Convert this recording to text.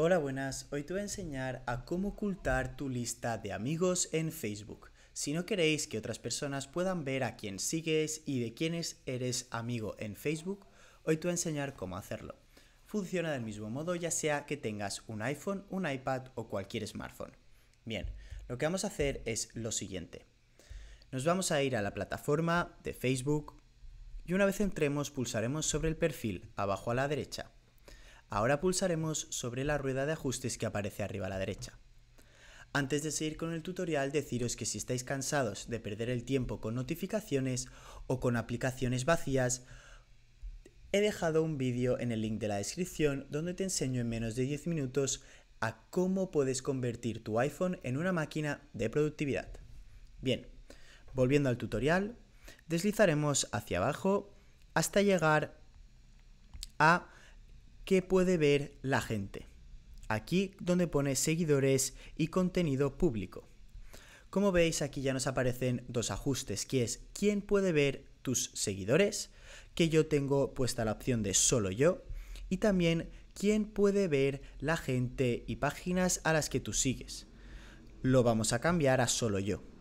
Hola buenas, hoy te voy a enseñar a cómo ocultar tu lista de amigos en Facebook. Si no queréis que otras personas puedan ver a quién sigues y de quiénes eres amigo en Facebook, hoy te voy a enseñar cómo hacerlo. Funciona del mismo modo ya sea que tengas un iPhone, un iPad o cualquier smartphone. Bien, lo que vamos a hacer es lo siguiente. Nos vamos a ir a la plataforma de Facebook y una vez entremos pulsaremos sobre el perfil abajo a la derecha. Ahora pulsaremos sobre la rueda de ajustes que aparece arriba a la derecha. Antes de seguir con el tutorial, deciros que si estáis cansados de perder el tiempo con notificaciones o con aplicaciones vacías, he dejado un vídeo en el link de la descripción donde te enseño en menos de 10 minutos a cómo puedes convertir tu iPhone en una máquina de productividad. Bien, volviendo al tutorial, deslizaremos hacia abajo hasta llegar a qué puede ver la gente. Aquí donde pone seguidores y contenido público. Como veis aquí ya nos aparecen dos ajustes, que es quién puede ver tus seguidores, que yo tengo puesta la opción de solo yo, y también quién puede ver la gente y páginas a las que tú sigues. Lo vamos a cambiar a solo yo.